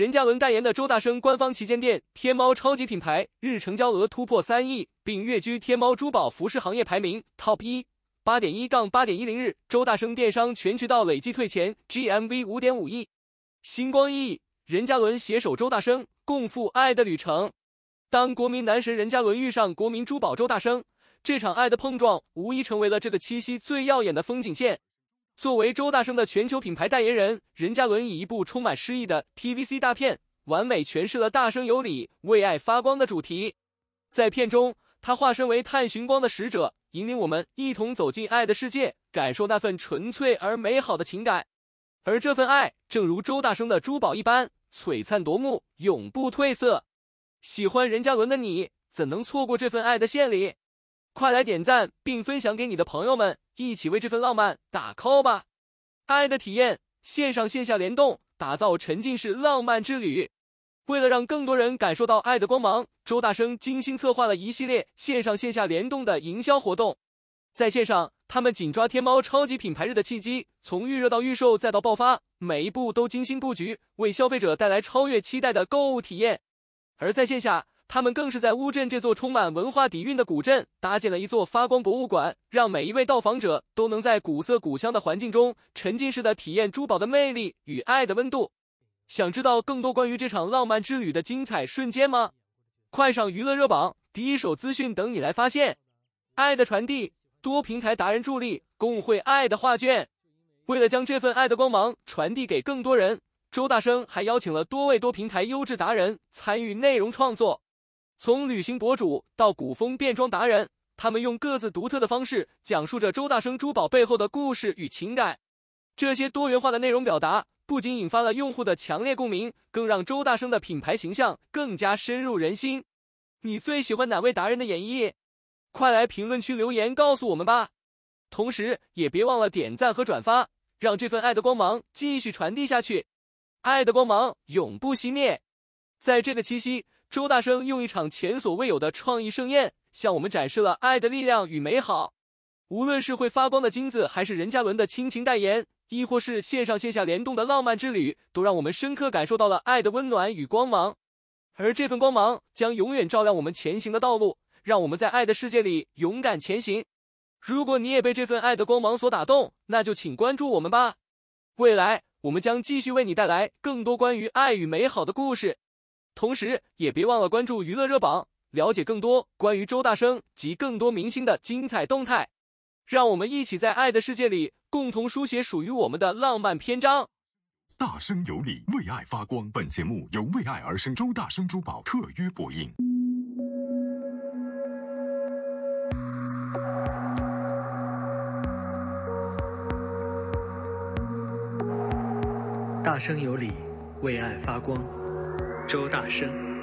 任嘉伦代言的周大生官方旗舰店天猫超级品牌日成交额突破三亿，并跃居天猫珠宝服饰行业排名 top 一，八点一杠八点一零日，周大生电商全渠道累计退钱 GMV 五点五亿。星光熠熠，任嘉伦携手周大生共赴爱的旅程。当国民男神任嘉伦遇上国民珠宝周大生，这场爱的碰撞无疑成为了这个七夕最耀眼的风景线。作为周大生的全球品牌代言人，任嘉伦以一部充满诗意的 TVC 大片，完美诠释了“大生有礼，为爱发光”的主题。在片中，他化身为探寻光的使者，引领我们一同走进爱的世界，感受那份纯粹而美好的情感。而这份爱，正如周大生的珠宝一般，璀璨夺目，永不褪色。喜欢任嘉伦的你，怎能错过这份爱的献礼？快来点赞并分享给你的朋友们，一起为这份浪漫打 call 吧！爱的体验，线上线下联动，打造沉浸式浪漫之旅。为了让更多人感受到爱的光芒，周大生精心策划了一系列线上线下联动的营销活动。在线上，他们紧抓天猫超级品牌日的契机，从预热到预售再到爆发，每一步都精心布局，为消费者带来超越期待的购物体验。而在线下，他们更是在乌镇这座充满文化底蕴的古镇，搭建了一座发光博物馆，让每一位到访者都能在古色古香的环境中，沉浸式的体验珠宝的魅力与爱的温度。想知道更多关于这场浪漫之旅的精彩瞬间吗？快上娱乐热榜第一手资讯，等你来发现！爱的传递，多平台达人助力，共绘爱的画卷。为了将这份爱的光芒传递给更多人，周大生还邀请了多位多平台优质达人参与内容创作。从旅行博主到古风变装达人，他们用各自独特的方式讲述着周大生珠宝背后的故事与情感。这些多元化的内容表达不仅引发了用户的强烈共鸣，更让周大生的品牌形象更加深入人心。你最喜欢哪位达人的演绎？快来评论区留言告诉我们吧！同时也别忘了点赞和转发，让这份爱的光芒继续传递下去。爱的光芒永不熄灭。在这个七夕，周大生用一场前所未有的创意盛宴，向我们展示了爱的力量与美好。无论是会发光的金子，还是任嘉伦的亲情代言，亦或是线上线下联动的浪漫之旅，都让我们深刻感受到了爱的温暖与光芒。而这份光芒将永远照亮我们前行的道路，让我们在爱的世界里勇敢前行。如果你也被这份爱的光芒所打动，那就请关注我们吧。未来，我们将继续为你带来更多关于爱与美好的故事。同时，也别忘了关注娱乐热榜，了解更多关于周大生及更多明星的精彩动态。让我们一起在爱的世界里，共同书写属于我们的浪漫篇章。大声有礼，为爱发光。本节目由为爱而生周大生珠宝特约播映。大声有礼，为爱发光。周大生。